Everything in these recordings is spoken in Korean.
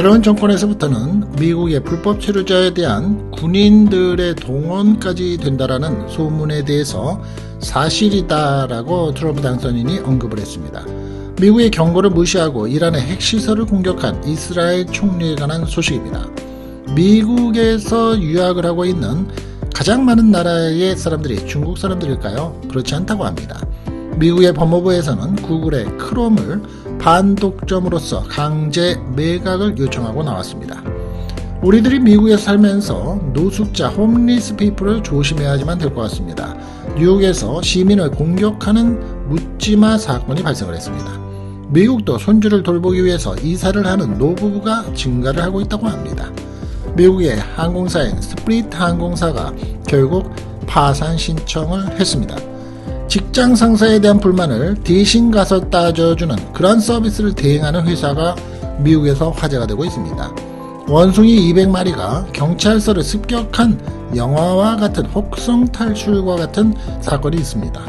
새로운 정권에서부터는 미국의 불법 체류자에 대한 군인들의 동원까지 된다라는 소문에 대해서 사실이다라고 트럼프 당선인이 언급을 했습니다. 미국의 경고를 무시하고 이란의 핵시설을 공격한 이스라엘 총리에 관한 소식입니다. 미국에서 유학을 하고 있는 가장 많은 나라의 사람들이 중국 사람들일까요? 그렇지 않다고 합니다. 미국의 법무부에서는 구글의 크롬을 반독점으로서 강제 매각을 요청하고 나왔습니다. 우리들이 미국에 살면서 노숙자 홈리스 피플을 조심해야지만 될 것 같습니다. 뉴욕에서 시민을 공격하는 묻지마 사건이 발생을 했습니다. 미국도 손주를 돌보기 위해서 이사를 하는 노부부가 증가를 하고 있다고 합니다. 미국의 항공사인 스프릿 항공사가 결국 파산 신청을 했습니다. 직장 상사에 대한 불만을 대신 가서 따져주는 그런 서비스를 대행하는 회사가 미국에서 화제가 되고 있습니다. 원숭이 200마리가 경찰서를 습격한 영화와 같은 혹성 탈출과 같은 사건이 있습니다.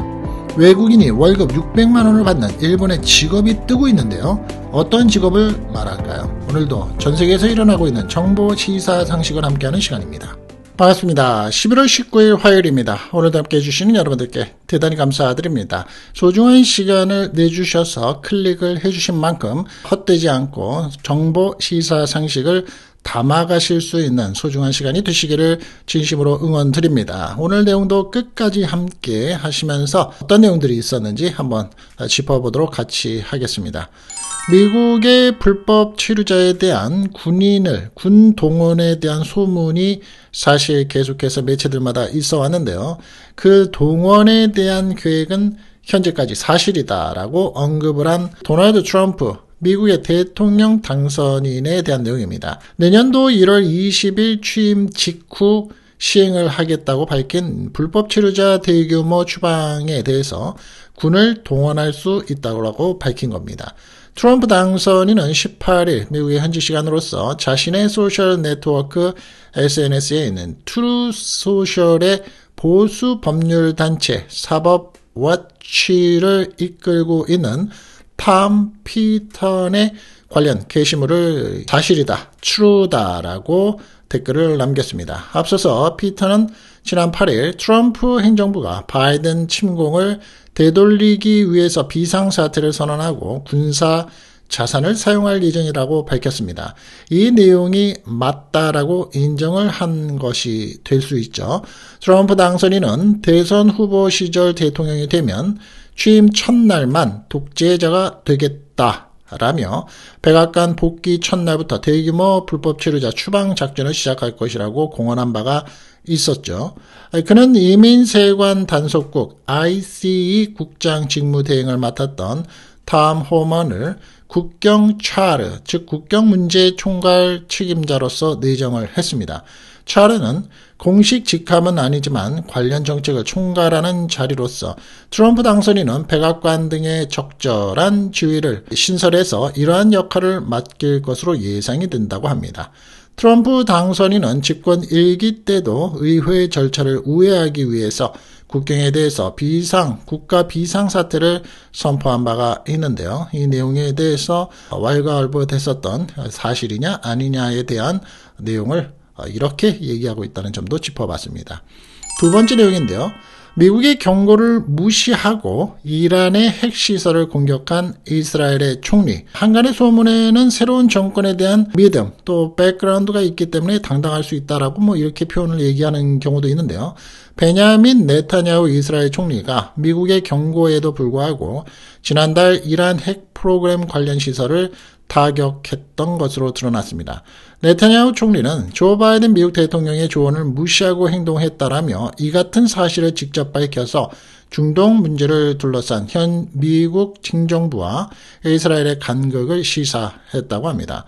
외국인이 월급 600만 원을 받는 일본의 직업이 뜨고 있는데요. 어떤 직업을 말할까요? 오늘도 전 세계에서 일어나고 있는 정보 시사 상식을 함께하는 시간입니다. 반갑습니다. 11월 19일 화요일입니다. 오늘도 함께 해주시는 여러분들께 대단히 감사드립니다. 소중한 시간을 내주셔서 클릭을 해주신 만큼 헛되지 않고 정보, 시사, 상식을 담아가실 수 있는 소중한 시간이 되시기를 진심으로 응원드립니다. 오늘 내용도 끝까지 함께 하시면서 어떤 내용들이 있었는지 한번 짚어보도록 같이 하겠습니다. 미국의 불법 치료자에 대한 군인을 군 동원에 대한 소문이 사실 계속해서 매체들마다 있어 왔는데요. 그 동원에 대한 계획은 현재까지 사실이다라고 언급을 한 도널드 트럼프 미국의 대통령 당선인에 대한 내용입니다. 내년도 1월 20일 취임 직후 시행을 하겠다고 밝힌 불법 치료자 대규모 추방에 대해서 군을 동원할 수 있다고 밝힌 겁니다. 트럼프 당선인은 18일 미국의 현지 시간으로서 자신의 소셜 네트워크 SNS에 있는 트루 소셜의 보수 법률 단체 사법 워치를 이끌고 있는 팜 피턴의 관련 게시물을 사실이다, 트루다라고 댓글을 남겼습니다. 앞서서 피터는 지난 8일 트럼프 행정부가 바이든 침공을 되돌리기 위해서 비상사태를 선언하고 군사 자산을 사용할 예정이라고 밝혔습니다. 이 내용이 맞다라고 인정을 한 것이 될 수 있죠. 트럼프 당선인은 대선 후보 시절 대통령이 되면 취임 첫날만 독재자가 되겠다. 라며 백악관 복귀 첫날부터 대규모 불법 체류자 추방 작전을 시작할 것이라고 공언한 바가 있었죠. 그는 이민세관 단속국 ICE 국장 직무대행을 맡았던 탐 호먼을 국경 차르, 즉 국경 문제 총괄 책임자로서 내정을 했습니다. 차르는 공식 직함은 아니지만 관련 정책을 총괄하는 자리로서 트럼프 당선인은 백악관 등의 적절한 지위를 신설해서 이러한 역할을 맡길 것으로 예상이 된다고 합니다. 트럼프 당선인은 집권 1기 때도 의회 절차를 우회하기 위해서 국경에 대해서 비상, 국가 비상사태를 선포한 바가 있는데요. 이 내용에 대해서 왈가왈부됐었던 사실이냐 아니냐에 대한 내용을 이렇게 얘기하고 있다는 점도 짚어봤습니다. 두 번째 내용인데요. 미국의 경고를 무시하고 이란의 핵시설을 공격한 이스라엘의 총리. 한간의 소문에는 새로운 정권에 대한 믿음, 또 백그라운드가 있기 때문에 당당할 수 있다라고 뭐 이렇게 표현을 얘기하는 경우도 있는데요. 베냐민 네타냐후 이스라엘 총리가 미국의 경고에도 불구하고 지난달 이란 핵 프로그램 관련 시설을 타격했던 것으로 드러났습니다. 네타냐후 총리는 조 바이든 미국 대통령의 조언을 무시하고 행동했다라며 이 같은 사실을 직접 밝혀서 중동 문제를 둘러싼 현 미국 징정부와 이스라엘의 간극을 시사했다고 합니다.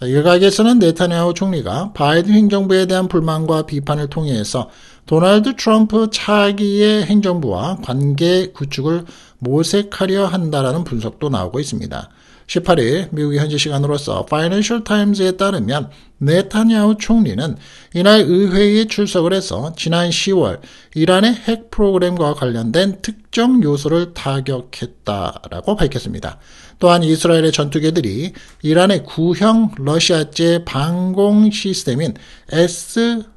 일각에서는 네타냐후 총리가 바이든 행정부에 대한 불만과 비판을 통해서 도널드 트럼프 차기의 행정부와 관계 구축을 모색하려 한다라는 분석도 나오고 있습니다. 18일 미국의 현지 시간으로서 파이낸셜 타임즈에 따르면 네타냐후 총리는 이날 의회에 출석을 해서 지난 10월 이란의 핵 프로그램과 관련된 특정 요소를 타격했다라고 밝혔습니다. 또한 이스라엘의 전투기들이 이란의 구형 러시아제 방공 시스템인 S300,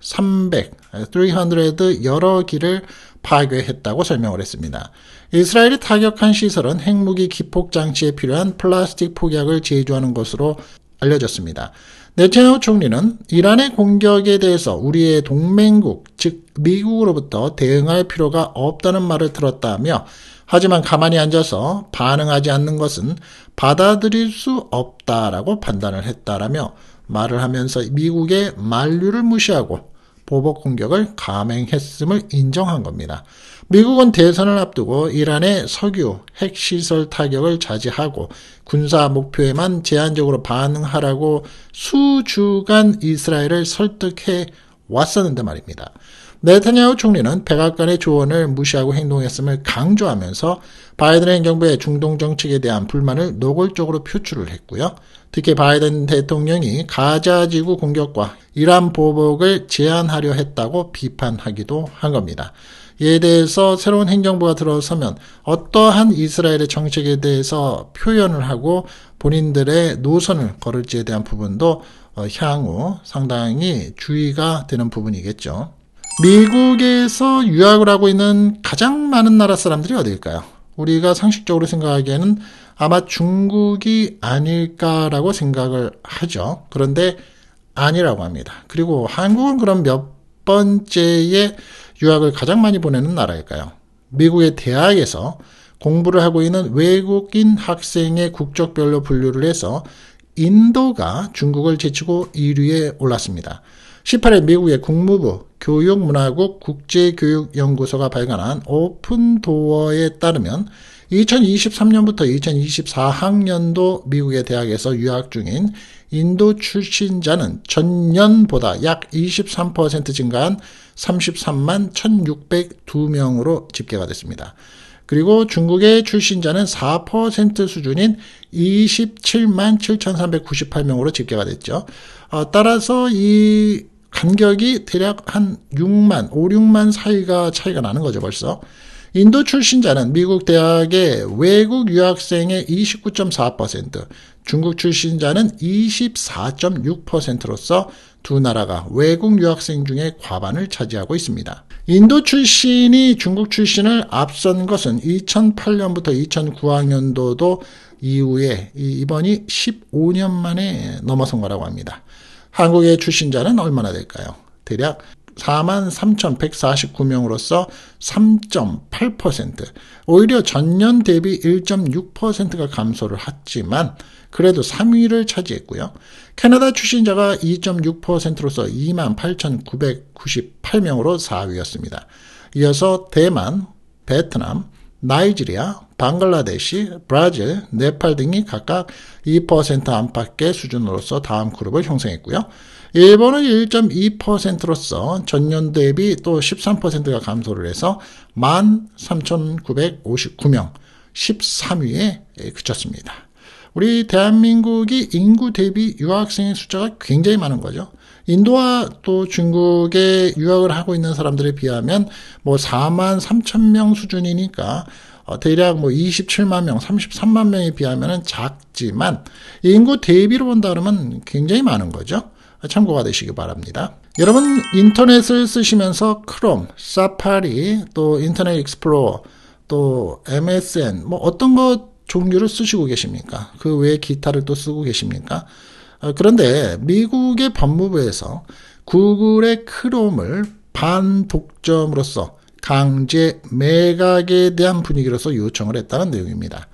300 여러 기를 파괴했다고 설명을 했습니다. 이스라엘이 타격한 시설은 핵무기 기폭 장치에 필요한 플라스틱 폭약을 제조하는 것으로 알려졌습니다. 네타냐후 총리는 이란의 공격에 대해서 우리의 동맹국, 즉 미국으로부터 대응할 필요가 없다는 말을 들었다며 하지만 가만히 앉아서 반응하지 않는 것은 받아들일 수 없다라고 판단을 했다라며 말을 하면서 미국의 만류를 무시하고 보복 공격을 감행했음을 인정한 겁니다. 미국은 대선을 앞두고 이란의 석유, 핵시설 타격을 자제하고 군사 목표에만 제한적으로 반응하라고 수주간 이스라엘을 설득해 왔었는데 말입니다. 네타냐후 총리는 백악관의 조언을 무시하고 행동했음을 강조하면서 바이든 행정부의 중동 정책에 대한 불만을 노골적으로 표출을 했고요. 특히 바이든 대통령이 가자 지구 공격과 이란 보복을 제한하려 했다고 비판하기도 한 겁니다. 이에 대해서 새로운 행정부가 들어서면 어떠한 이스라엘의 정책에 대해서 표현을 하고 본인들의 노선을 걸을지에 대한 부분도 어, 향후 상당히 주의가 되는 부분이겠죠. 미국에서 유학을 하고 있는 가장 많은 나라 사람들이 어디일까요? 우리가 상식적으로 생각하기에는 아마 중국이 아닐까라고 생각을 하죠. 그런데 아니라고 합니다. 그리고 한국은 그럼 몇 번째의 유학을 가장 많이 보내는 나라일까요? 미국의 대학에서 공부를 하고 있는 외국인 학생의 국적별로 분류를 해서 인도가 중국을 제치고 1위에 올랐습니다. 18일 미국의 국무부 교육문화국 국제교육연구소가 발간한 오픈도어에 따르면 2023년부터 2024학년도 미국의 대학에서 유학 중인 인도 출신자는 전년보다 약 23% 증가한 33만 1,602명으로 집계가 됐습니다. 그리고 중국의 출신자는 4% 수준인 27만 7,398명으로 집계가 됐죠. 어, 따라서 이 간격이 대략 한 6만, 5, 6만 사이가 차이가 나는 거죠, 벌써. 인도 출신자는 미국 대학의 외국 유학생의 29.4%, 중국 출신자는 24.6%로서 두 나라가 외국 유학생 중에 과반을 차지하고 있습니다. 인도 출신이 중국 출신을 앞선 것은 2008년부터 2009학년도도 이후에 이번이 15년 만에 넘어선 거라고 합니다. 한국의 출신자는 얼마나 될까요? 대략 43,149명으로서 3.8%. 오히려 전년 대비 1.6%가 감소를 했지만 그래도 3위를 차지했고요. 캐나다 출신자가 2.6%로서 28,998명으로 4위였습니다. 이어서 대만, 베트남, 나이지리아, 방글라데시, 브라질, 네팔 등이 각각 2% 안팎의 수준으로서 다음 그룹을 형성했고요. 일본은 1.2%로서 전년 대비 또 13%가 감소를 해서 13,959명, 13위에 그쳤습니다. 우리 대한민국이 인구 대비 유학생의 숫자가 굉장히 많은 거죠. 인도와 또 중국에 유학을 하고 있는 사람들에 비하면 뭐 4만 3천 명 수준이니까 어, 대략 뭐 27만 명, 33만 명에 비하면 작지만 인구 대비로 본다 그러면 굉장히 많은 거죠. 참고가 되시기 바랍니다. 여러분 인터넷을 쓰시면서 크롬, 사파리, 또 인터넷 익스플로어, 또 MSN 뭐 어떤 것 종류를 쓰시고 계십니까? 그 외에 기타를 또 쓰고 계십니까? 어, 그런데 미국의 법무부에서 구글의 크롬을 반독점으로서 강제 매각에 대한 분위기로서 요청을 했다는 내용입니다.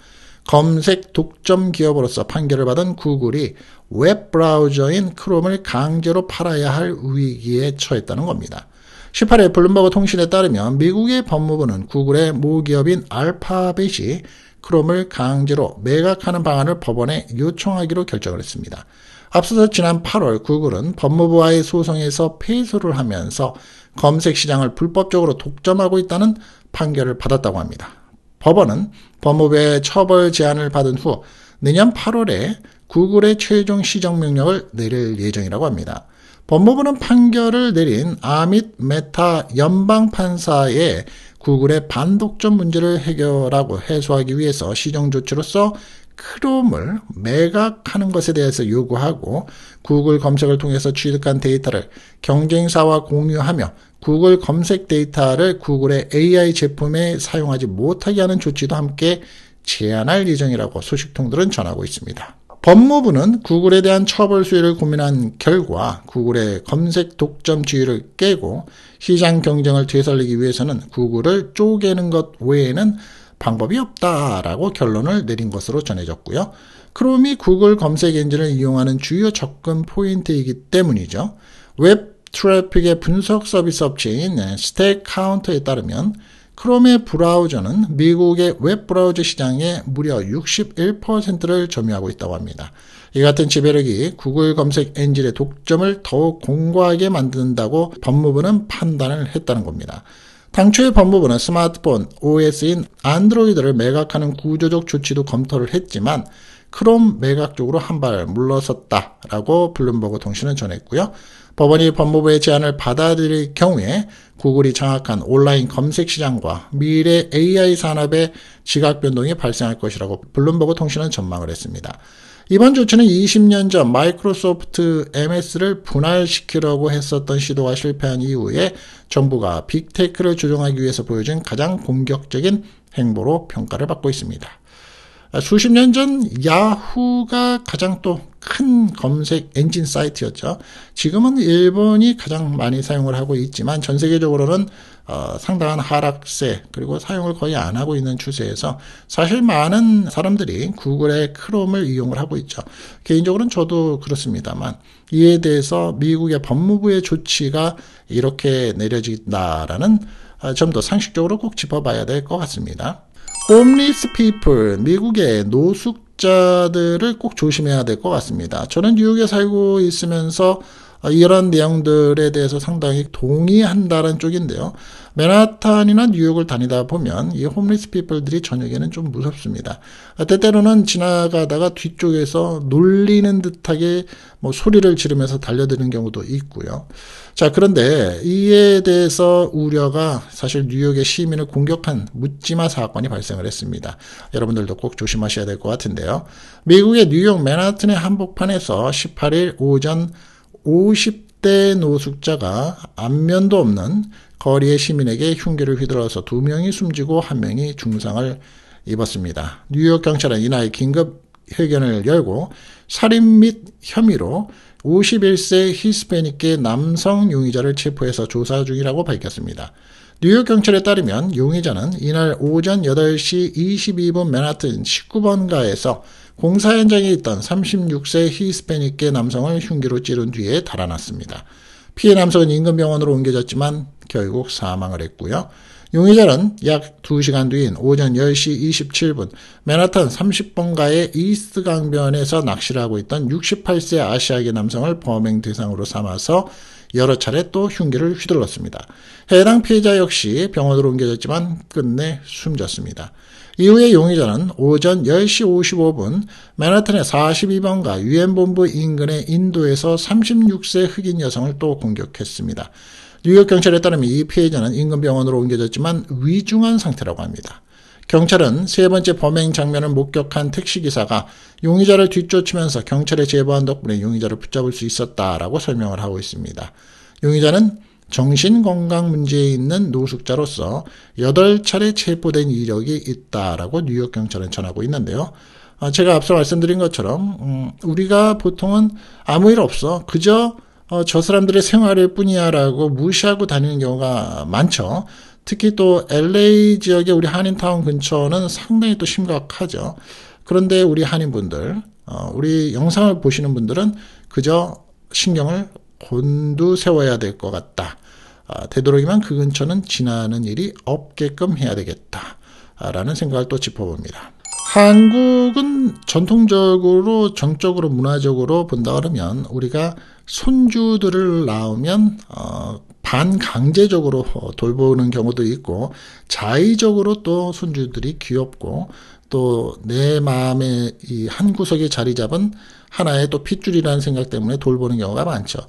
검색 독점 기업으로서 판결을 받은 구글이 웹 브라우저인 크롬을 강제로 팔아야 할 위기에 처했다는 겁니다. 18일 블룸버그 통신에 따르면 미국의 법무부는 구글의 모기업인 알파벳이 크롬을 강제로 매각하는 방안을 법원에 요청하기로 결정을 했습니다. 앞서서 지난 8월 구글은 법무부와의 소송에서 패소를 하면서 검색 시장을 불법적으로 독점하고 있다는 판결을 받았다고 합니다. 법원은 법무부의 처벌 제안을 받은 후 내년 8월에 구글의 최종 시정 명령을 내릴 예정이라고 합니다. 법무부는 판결을 내린 아밋 메타 연방 판사의 구글의 반독점 문제를 해결하고 해소하기 위해서 시정 조치로서 크롬을 매각하는 것에 대해서 요구하고 구글 검색을 통해서 취득한 데이터를 경쟁사와 공유하며 구글 검색 데이터를 구글의 AI 제품에 사용하지 못하게 하는 조치도 함께 제안할 예정이라고 소식통들은 전하고 있습니다. 법무부는 구글에 대한 처벌 수위를 고민한 결과 구글의 검색 독점지위를 깨고 시장 경쟁을 되살리기 위해서는 구글을 쪼개는 것 외에는 방법이 없다라고 결론을 내린 것으로 전해졌고요. 크롬이 구글 검색 엔진을 이용하는 주요 접근 포인트이기 때문이죠. 웹 트래픽의 분석 서비스 업체인 스택 카운터에 따르면 크롬의 브라우저는 미국의 웹 브라우저 시장의 무려 61%를 점유하고 있다고 합니다. 이 같은 지배력이 구글 검색 엔진의 독점을 더욱 공고하게 만든다고 법무부는 판단을 했다는 겁니다. 당초에 법무부는 스마트폰 OS인 안드로이드를 매각하는 구조적 조치도 검토를 했지만 크롬 매각 쪽으로 한 발 물러섰다라고 블룸버그 통신은 전했고요. 법원이 법무부의 제안을 받아들일 경우에 구글이 장악한 온라인 검색 시장과 미래 AI 산업의 지각 변동이 발생할 것이라고 블룸버그 통신은 전망을 했습니다. 이번 조치는 20년 전 마이크로소프트 MS를 분할시키려고 했었던 시도가 실패한 이후에 정부가 빅테크를 조정하기 위해서 보여준 가장 공격적인 행보로 평가를 받고 있습니다. 아, 수십 년 전 야후가 가장 또 큰 검색 엔진 사이트였죠. 지금은 일본이 가장 많이 사용을 하고 있지만 전 세계적으로는 어, 상당한 하락세 그리고 사용을 거의 안 하고 있는 추세에서 사실 많은 사람들이 구글의 크롬을 이용을 하고 있죠. 개인적으로는 저도 그렇습니다만 이에 대해서 미국의 법무부의 조치가 이렇게 내려진다라는 아, 점도 상식적으로 꼭 짚어봐야 될 것 같습니다. 홈리스 피플, 미국의 노숙자들을 꼭 조심해야 될 것 같습니다. 저는 뉴욕에 살고 있으면서 이런 내용들에 대해서 상당히 동의한다는 쪽인데요. 맨하탄이나 뉴욕을 다니다 보면 이 홈리스 피플들이 저녁에는 좀 무섭습니다. 아, 때때로는 지나가다가 뒤쪽에서 놀리는 듯하게 뭐 소리를 지르면서 달려드는 경우도 있고요. 자, 그런데 이에 대해서 우려가 사실 뉴욕의 시민을 공격한 묻지마 사건이 발생을 했습니다. 여러분들도 꼭 조심하셔야 될 것 같은데요. 미국의 뉴욕 맨하튼의 한복판에서 18일 오전 50대 노숙자가 안면도 없는 거리의 시민에게 흉기를 휘둘러서 두 명이 숨지고 한 명이 중상을 입었습니다. 뉴욕 경찰은 이날 긴급 회견을 열고 살인 및 혐의로 51세 히스패닉계 남성 용의자를 체포해서 조사 중이라고 밝혔습니다. 뉴욕 경찰에 따르면 용의자는 이날 오전 8시 22분 맨하튼 19번가에서 공사 현장에 있던 36세 히스패닉계 남성을 흉기로 찌른 뒤에 달아났습니다. 피해 남성은 인근병원으로 옮겨졌지만 결국 사망을 했고요. 용의자는 약 2시간 뒤인 오전 10시 27분 맨하탄 30번가의 이스트 강변에서 낚시를 하고 있던 68세 아시아계 남성을 범행 대상으로 삼아서 여러 차례 또 흉기를 휘둘렀습니다. 해당 피해자 역시 병원으로 옮겨졌지만 끝내 숨졌습니다. 이후에 용의자는 오전 10시 55분 맨하튼의 42번가 유엔본부 인근의 인도에서 36세 흑인 여성을 또 공격했습니다. 뉴욕 경찰에 따르면 이 피해자는 인근 병원으로 옮겨졌지만 위중한 상태라고 합니다. 경찰은 세 번째 범행 장면을 목격한 택시기사가 용의자를 뒤쫓으면서 경찰에 제보한 덕분에 용의자를 붙잡을 수 있었다라고 설명을 하고 있습니다. 용의자는 정신건강 문제에 있는 노숙자로서 8차례 체포된 이력이 있다라고 뉴욕경찰은 전하고 있는데요. 아, 제가 앞서 말씀드린 것처럼 음, 우리가 보통은 아무 일 없어 그저 어, 저 사람들의 생활일 뿐이야라고 무시하고 다니는 경우가 많죠. 특히 또 LA 지역의 우리 한인타운 근처는 상당히 또 심각하죠. 그런데 우리 한인분들, 어, 우리 영상을 보시는 분들은 그저 신경을 곤두세워야 될 것 같다. 아, 되도록이면 그 근처는 지나는 일이 없게끔 해야 되겠다. 라는 생각을 또 짚어봅니다. 한국은 전통적으로 정적으로 문화적으로 본다 그러면 우리가 손주들을 낳으면 어, 반강제적으로 어, 돌보는 경우도 있고 자의적으로 또 손주들이 귀엽고 또 내 마음의 이한 구석에 자리 잡은 하나의 또 핏줄이라는 생각 때문에 돌보는 경우가 많죠.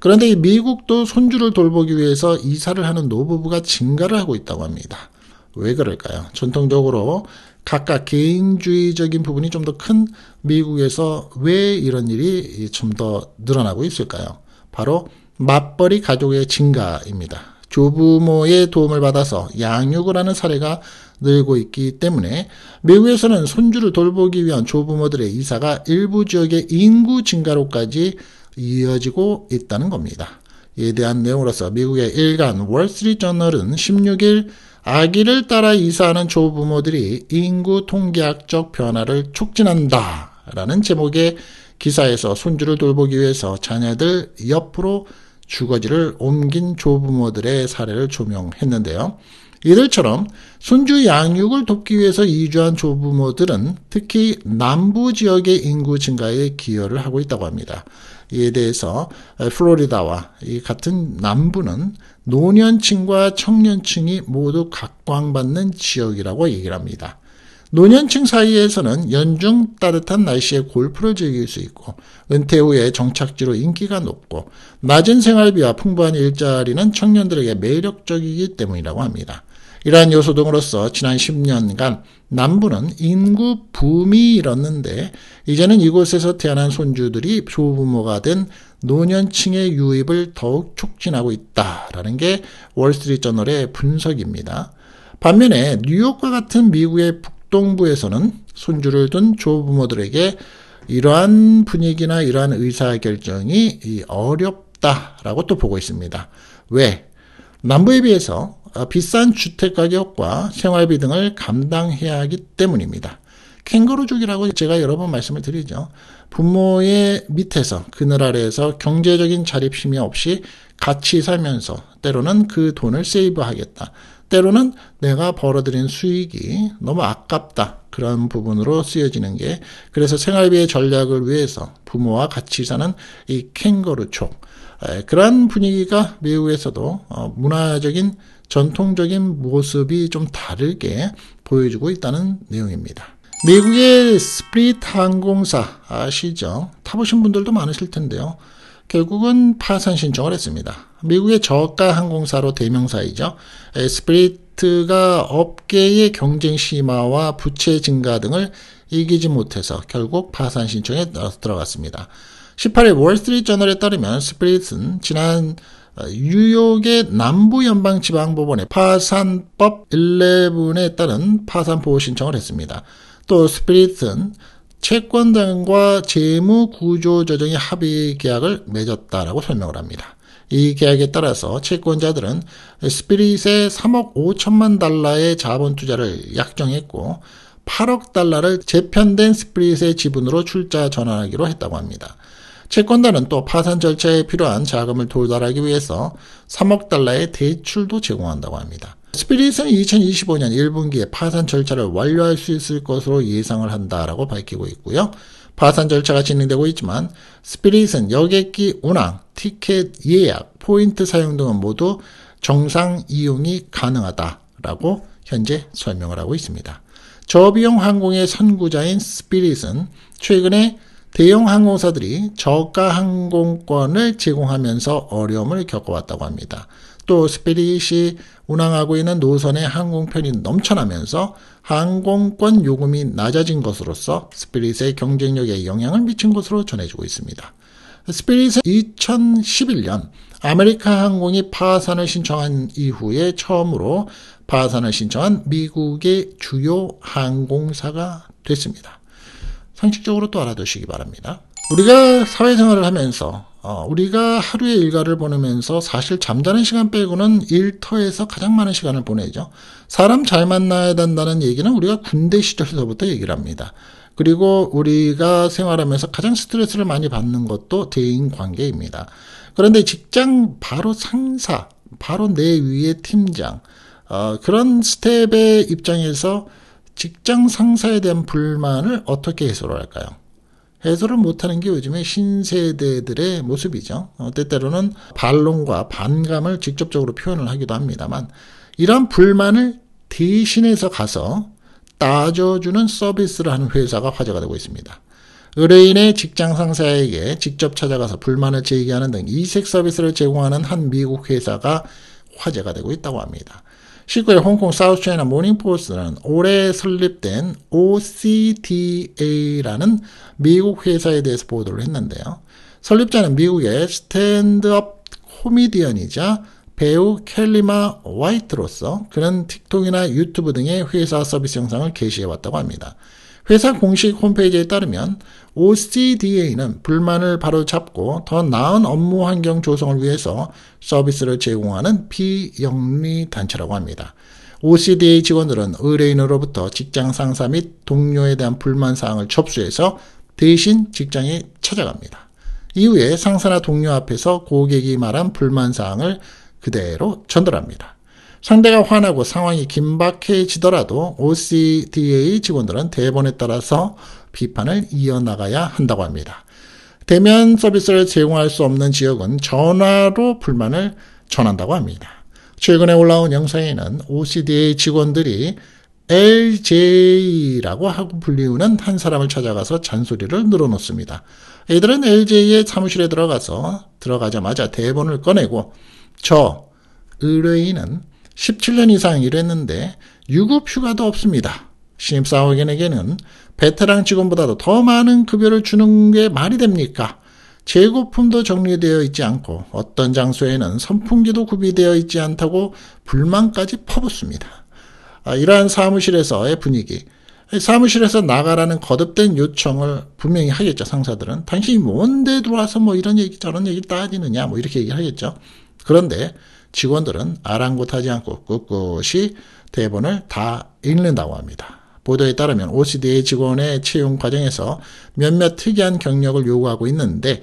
그런데 이 미국도 손주를 돌보기 위해서 이사를 하는 노부부가 증가를 하고 있다고 합니다. 왜 그럴까요? 전통적으로 각각 개인주의적인 부분이 좀 더 큰 미국에서 왜 이런 일이 좀 더 늘어나고 있을까요? 바로 맞벌이 가족의 증가입니다. 조부모의 도움을 받아서 양육을 하는 사례가 늘고 있기 때문에 미국에서는 손주를 돌보기 위한 조부모들의 이사가 일부 지역의 인구 증가로까지 이어지고 있다는 겁니다. 이에 대한 내용으로서 미국의 일간 월스트리트저널은 16일 아기를 따라 이사하는 조부모들이 인구 통계학적 변화를 촉진한다 라는 제목의 기사에서 손주를 돌보기 위해서 자녀들 옆으로 주거지를 옮긴 조부모들의 사례를 조명했는데요. 이들처럼 순주 양육을 돕기 위해서 이주한 조부모들은 특히 남부 지역의 인구 증가에 기여를 하고 있다고 합니다. 이에 대해서 플로리다와 이 같은 남부는 노년층과 청년층이 모두 각광받는 지역이라고 얘기를 합니다. 노년층 사이에서는 연중 따뜻한 날씨에 골프를 즐길 수 있고 은퇴 후에 정착지로 인기가 높고 낮은 생활비와 풍부한 일자리는 청년들에게 매력적이기 때문이라고 합니다. 이러한 요소 등으로서 지난 10년간 남부는 인구 붐이 일었는데 이제는 이곳에서 태어난 손주들이 조부모가 된 노년층의 유입을 더욱 촉진하고 있다라는 게 월스트리트저널의 분석입니다. 반면에 뉴욕과 같은 미국의 북 북동부에서는 손주를 둔 조부모들에게 이러한 분위기나 이러한 의사결정이 어렵다라고 또 보고 있습니다. 왜? 남부에 비해서 아, 비싼 주택가격과 생활비 등을 감당해야 하기 때문입니다. 캥거루족이라고 제가 여러 번 말씀을 드리죠. 부모의 밑에서 그늘 아래에서 경제적인 자립심이 없이 같이 살면서 때로는 그 돈을 세이브하겠다. 때로는 내가 벌어들인 수익이 너무 아깝다. 그런 부분으로 쓰여지는 게 그래서 생활비의 전략을 위해서 부모와 같이 사는 이 캥거루촉 그런 분위기가 미국에서도 어, 문화적인 전통적인 모습이 좀 다르게 보여주고 있다는 내용입니다. 미국의 스프릿 항공사 아시죠? 타보신 분들도 많으실 텐데요. 결국은 파산 신청을 했습니다. 미국의 저가 항공사로 대명사이죠. 에스프리트가 업계의 경쟁 심화와 부채 증가 등을 이기지 못해서 결국 파산 신청에 들어갔습니다. 18일 월스트리트저널에 따르면 스프릿은 지난 어, 뉴욕의 남부연방지방법원의 파산법 11에 따른 파산 보호 신청을 했습니다. 또 스프릿은 채권단과 재무구조조정의 합의 계약을 맺었다라고 설명을 합니다. 이 계약에 따라서 채권자들은 스피릿에 3억 5천만 달러의 자본 투자를 약정했고 8억 달러를 재편된 스피릿의 지분으로 출자 전환하기로 했다고 합니다. 채권단은 또 파산 절차에 필요한 자금을 돌달하기 위해서 3억 달러의 대출도 제공한다고 합니다. 스피릿은 2025년 1분기에 파산 절차를 완료할 수 있을 것으로 예상을 한다라고 밝히고 있고요. 파산 절차가 진행되고 있지만 스피릿은 여객기 운항, 티켓 예약, 포인트 사용 등은 모두 정상 이용이 가능하다라고 현재 설명을 하고 있습니다. 저비용 항공의 선구자인 스피릿은 최근에 대형 항공사들이 저가 항공권을 제공하면서 어려움을 겪어왔다고 합니다. 또 스피릿이 운항하고 있는 노선의 항공편이 넘쳐나면서 항공권 요금이 낮아진 것으로서 스피릿의 경쟁력에 영향을 미친 것으로 전해지고 있습니다. 스피릿은 2011년 아메리카 항공이 파산을 신청한 이후에 처음으로 파산을 신청한 미국의 주요 항공사가 됐습니다. 상식적으로 또 알아두시기 바랍니다. 우리가 사회생활을 하면서 어, 우리가 하루의 일과를 보내면서 사실 잠자는 시간 빼고는 일터에서 가장 많은 시간을 보내죠. 사람 잘 만나야 된다는 얘기는 우리가 군대 시절서부터 얘기를 합니다. 그리고 우리가 생활하면서 가장 스트레스를 많이 받는 것도 대인 관계입니다. 그런데 직장 바로 상사, 바로 내 위에 팀장, 어, 그런 스텝의 입장에서 직장 상사에 대한 불만을 어떻게 해소를 할까요? 해소를 못하는 게 요즘에 신세대들의 모습이죠. 어, 때때로는 반론과 반감을 직접적으로 표현을 하기도 합니다만 이러한 불만을 대신해서 가서 따져주는 서비스를 하는 회사가 화제가 되고 있습니다. 의뢰인의 직장 상사에게 직접 찾아가서 불만을 제기하는 등 이색 서비스를 제공하는 한 미국 회사가 화제가 되고 있다고 합니다. 19일 홍콩 사우스차이나 모닝포스트는 올해 설립된 OCDA라는 미국 회사에 대해서 보도를 했는데요. 설립자는 미국의 스탠드업 코미디언이자 배우 켈리마 화이트로서 그는 틱톡이나 유튜브 등의 회사 서비스 영상을 게시해왔다고 합니다. 회사 공식 홈페이지에 따르면 OCDA는 불만을 바로잡고 더 나은 업무 환경 조성을 위해서 서비스를 제공하는 비영리 단체라고 합니다. OCDA 직원들은 의뢰인으로부터 직장 상사 및 동료에 대한 불만 사항을 접수해서 대신 직장에 찾아갑니다. 이후에 상사나 동료 앞에서 고객이 말한 불만 사항을 그대로 전달합니다. 상대가 화나고 상황이 긴박해지더라도 OCDA 직원들은 대본에 따라서 비판을 이어나가야 한다고 합니다. 대면 서비스를 제공할 수 없는 지역은 전화로 불만을 전한다고 합니다. 최근에 올라온 영상에는 OCDA 직원들이 LJ라고 하고 불리우는 한 사람을 찾아가서 잔소리를 늘어놓습니다. 이들은 LJ의 사무실에 들어가서 들어가자마자 대본을 꺼내고 저 의뢰인은 17년 이상 일했는데 유급 휴가도 없습니다. 신입사원에게는 베테랑 직원보다도 더 많은 급여를 주는 게 말이 됩니까? 재고품도 정리되어 있지 않고 어떤 장소에는 선풍기도 구비되어 있지 않다고 불만까지 퍼붓습니다. 아, 이러한 사무실에서의 분위기. 사무실에서 나가라는 거듭된 요청을 분명히 하겠죠, 상사들은. 당신이 뭔데 들어와서 뭐 이런 얘기, 저런 얘기 따지느냐, 뭐 이렇게 얘기 하겠죠. 그런데 직원들은 아랑곳하지 않고 꿋꿋이 대본을 다 읽는다고 합니다. 보도에 따르면 OCDA 직원의 채용 과정에서 몇몇 특이한 경력을 요구하고 있는데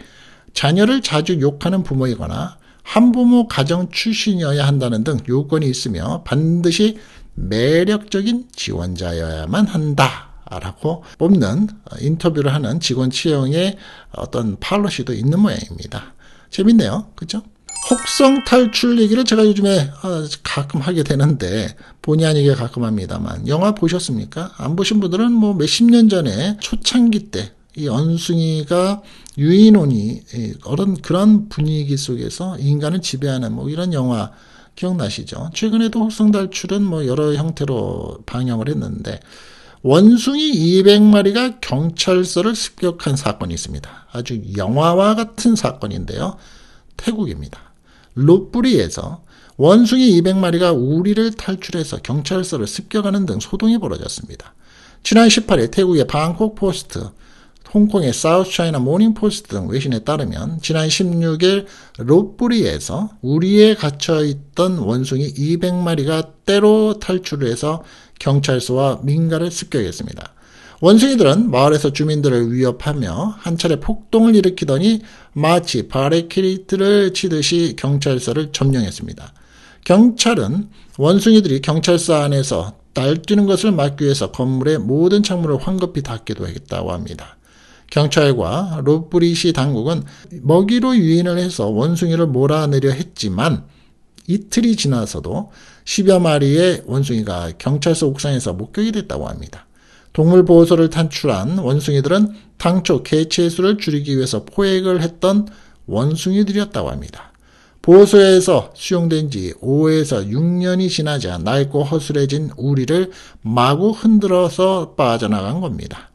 자녀를 자주 욕하는 부모이거나 한부모 가정 출신이어야 한다는 등 요건이 있으며 반드시 매력적인 지원자여야만 한다. 라고 뽑는 인터뷰를 하는 직원 채용의 어떤 팔로시도 있는 모양입니다. 재밌네요. 그죠? 혹성 탈출얘기를 제가 요즘에 어, 가끔 하게 되는데 본의 아니게 가끔 합니다만 영화 보셨습니까? 안 보신 분들은 뭐 몇 십 년 전에 초창기 때이 언숭이가 유인원이 어른 그런 분위기 속에서 인간을 지배하는 뭐 이런 영화 기억나시죠? 최근에도 혹성 탈출은 뭐 여러 형태로 방영을 했는데 원숭이 200마리가 경찰서를 습격한 사건이 있습니다. 아주 영화와 같은 사건인데요. 태국입니다. 로뿌리에서 원숭이 200마리가 우리를 탈출해서 경찰서를 습격하는 등 소동이 벌어졌습니다. 지난 18일 태국의 방콕 포스트, 홍콩의 사우스 차이나 모닝 포스트 등 외신에 따르면 지난 16일 로뿌리에서 우리에 갇혀있던 원숭이 200마리가 때로 탈출을 해서 경찰서와 민가를 습격했습니다. 원숭이들은 마을에서 주민들을 위협하며 한 차례 폭동을 일으키더니 마치 바레키리트를 치듯이 경찰서를 점령했습니다. 경찰은 원숭이들이 경찰서 안에서 날뛰는 것을 막기 위해서 건물의 모든 창문을 황급히 닫기도 했다고 합니다. 경찰과 로브리시 당국은 먹이로 유인을 해서 원숭이를 몰아내려 했지만 이틀이 지나서도 10여 마리의 원숭이가 경찰서 옥상에서 목격이 됐다고 합니다. 동물보호소를 탈출한 원숭이들은 당초 개체 수를 줄이기 위해서 포획을 했던 원숭이들이었다고 합니다. 보호소에서 수용된 지 5에서 6년이 지나자 낡고 허술해진 우리를 마구 흔들어서 빠져나간 겁니다.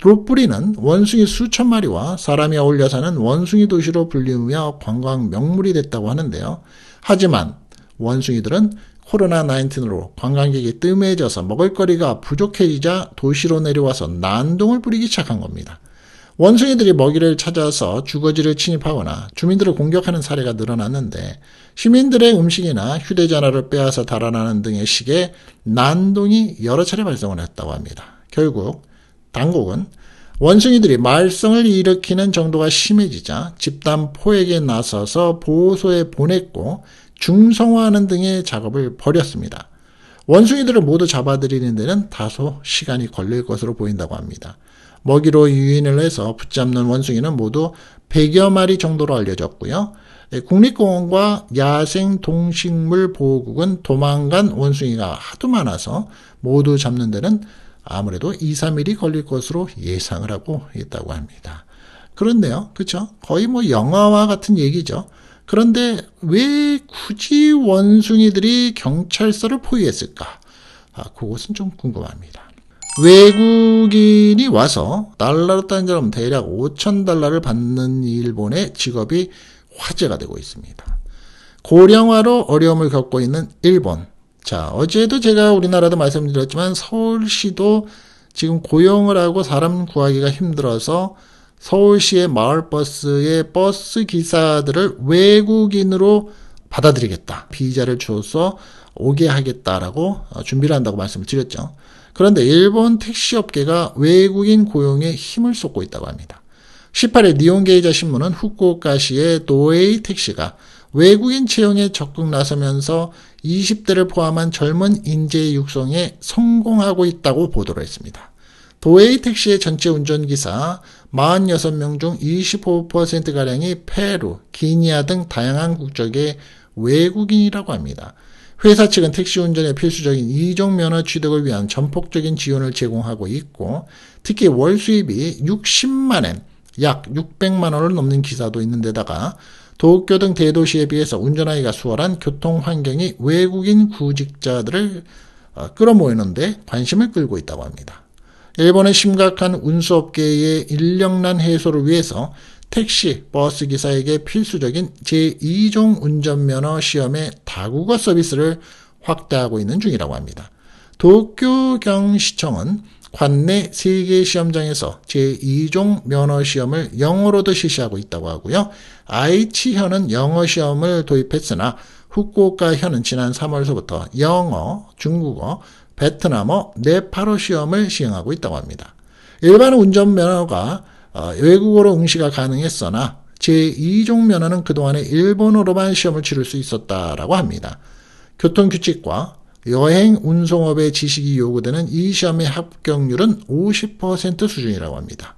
로뿌리는 원숭이 수천 마리와 사람이 어울려 사는 원숭이 도시로 불리우며 관광 명물이 됐다고 하는데요. 하지만 원숭이들은 코로나19로 관광객이 뜸해져서 먹을거리가 부족해지자 도시로 내려와서 난동을 부리기 시작한 겁니다. 원숭이들이 먹이를 찾아서 주거지를 침입하거나 주민들을 공격하는 사례가 늘어났는데 시민들의 음식이나 휴대전화를 빼앗아 달아나는 등의 식에 난동이 여러 차례 발생을 했다고 합니다. 결국 당국은 원숭이들이 말썽을 일으키는 정도가 심해지자 집단 포획에 나서서 보호소에 보냈고 중성화하는 등의 작업을 벌였습니다. 원숭이들을 모두 잡아들이는 데는 다소 시간이 걸릴 것으로 보인다고 합니다. 먹이로 유인을 해서 붙잡는 원숭이는 모두 100여 마리 정도로 알려졌고요. 네, 국립공원과 야생동식물보호국은 도망간 원숭이가 하도 많아서 모두 잡는 데는 아무래도 2, 3일이 걸릴 것으로 예상을 하고 있다고 합니다. 그런데요. 그쵸? 거의 뭐 영화와 같은 얘기죠. 그런데 왜 굳이 원숭이들이 경찰서를 포위했을까? 아, 그것은 좀 궁금합니다. 외국인이 와서 달러로 따지자면 대략 5천 달러를 받는 일본의 직업이 화제가 되고 있습니다. 고령화로 어려움을 겪고 있는 일본. 자, 어제도 제가 우리나라도 말씀드렸지만 서울시도 지금 고용을 하고 사람 구하기가 힘들어서 서울시의 마을버스의 버스 기사들을 외국인으로 받아들이겠다. 비자를 줘서 오게 하겠다라고 준비를 한다고 말씀을 드렸죠. 그런데 일본 택시업계가 외국인 고용에 힘을 쏟고 있다고 합니다. 18일 니온게이자 신문은 후쿠오카시의 도에이 택시가 외국인 채용에 적극 나서면서 20대를 포함한 젊은 인재 육성에 성공하고 있다고 보도를 했습니다. 도웨이 택시의 전체 운전기사 46명 중 25%가량이 페루, 기니아 등 다양한 국적의 외국인이라고 합니다. 회사 측은 택시 운전에 필수적인 이종 면허 취득을 위한 전폭적인 지원을 제공하고 있고 특히 월 수입이 60만엔 약 600만 원을 넘는 기사도 있는데다가 도쿄 등 대도시에 비해서 운전하기가 수월한 교통 환경이 외국인 구직자들을 어, 끌어모이는데 관심을 끌고 있다고 합니다. 일본의 심각한 운수업계의 인력난 해소를 위해서 택시, 버스 기사에게 필수적인 제2종 운전면허 시험의 다국어 서비스를 확대하고 있는 중이라고 합니다. 도쿄경시청은 관내 3개 시험장에서 제2종 면허 시험을 영어로도 실시하고 있다고 하고요. 아이치현은 영어 시험을 도입했으나 후쿠오카현은 지난 3월서부터 영어, 중국어, 베트남어 네파로 시험을 시행하고 있다고 합니다. 일반 운전면허가 어, 외국어로 응시가 가능했으나 제2종 면허는 그동안에 일본어로만 시험을 치를 수 있었다라고 합니다. 교통규칙과 여행 운송업의 지식이 요구되는 이 시험의 합격률은 50% 수준이라고 합니다.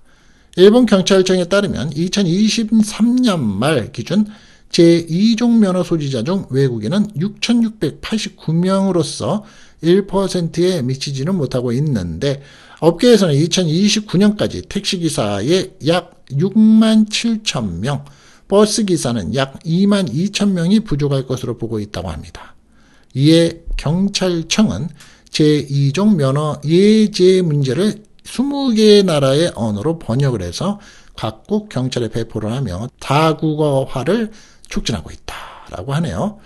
일본 경찰청에 따르면 2023년 말 기준 제2종 면허 소지자 중 외국인은 6,689명으로서 1%에 미치지는 못하고 있는데 업계에서는 2029년까지 택시기사의 약 6만 7천 명, 버스기사는 약 2만 2천 명이 부족할 것으로 보고 있다고 합니다. 이에 경찰청은 제2종 면허 예제 문제를 20개의 나라의 언어로 번역을 해서 각국 경찰에 배포를 하며 다국어화를 촉진하고 있다라고 하네요.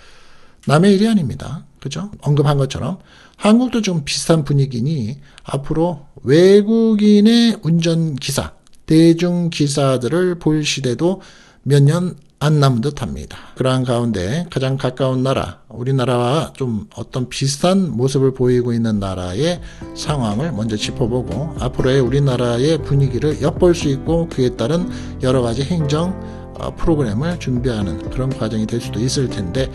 남의 일이 아닙니다. 그죠? 언급한 것처럼 한국도 좀 비슷한 분위기니 앞으로 외국인의 운전기사, 대중기사들을 볼 시대도 몇 년 안 남은 듯 합니다. 그러한 가운데 가장 가까운 나라, 우리나라와 좀 어떤 비슷한 모습을 보이고 있는 나라의 상황을 먼저 짚어보고 앞으로의 우리나라의 분위기를 엿볼 수 있고 그에 따른 여러 가지 행정, 어, 프로그램을 준비하는 그런 과정이 될 수도 있을 텐데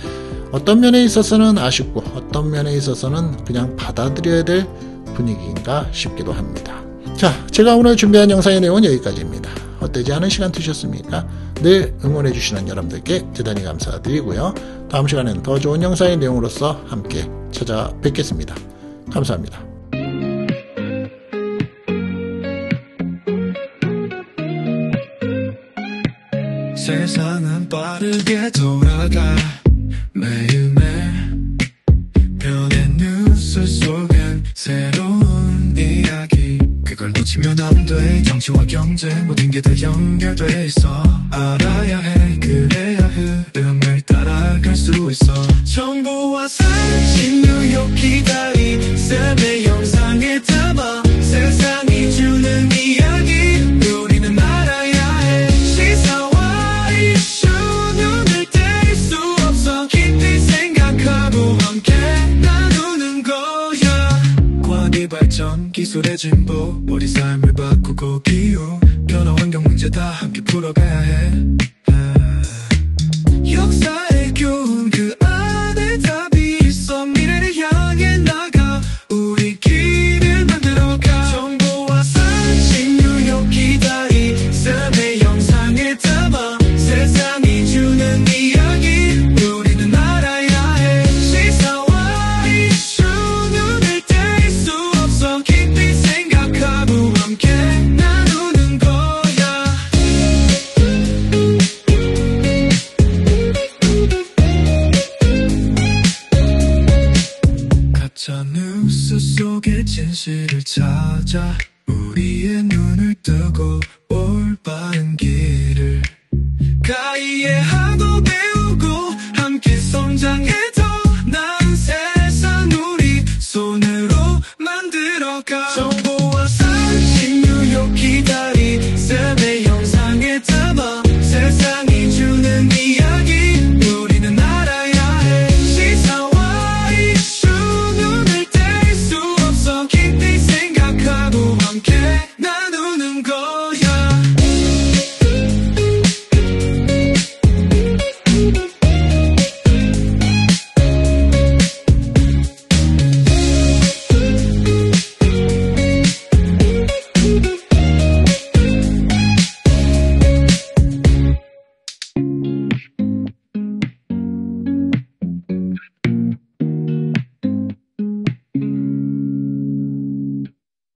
어떤 면에 있어서는 아쉽고 어떤 면에 있어서는 그냥 받아들여야 될 분위기인가 싶기도 합니다. 자, 제가 오늘 준비한 영상의 내용은 여기까지입니다. 헛되지 않은 시간 되셨습니까? 늘 응원해주시는 여러분들께 대단히 감사드리고요. 다음 시간엔 더 좋은 영상의 내용으로서 함께 찾아뵙겠습니다. 감사합니다. 세상은 빠르게 돌아가 매일매일 변해 뉴스 속엔 새로운 이야기 그걸 놓치면 안 돼 정치와 경제 모든 게 다 연결돼 있어 기술의 진보 우리 삶을 바꾸고 기후 변화 환경 문제 다 함께 풀어가야 해 go.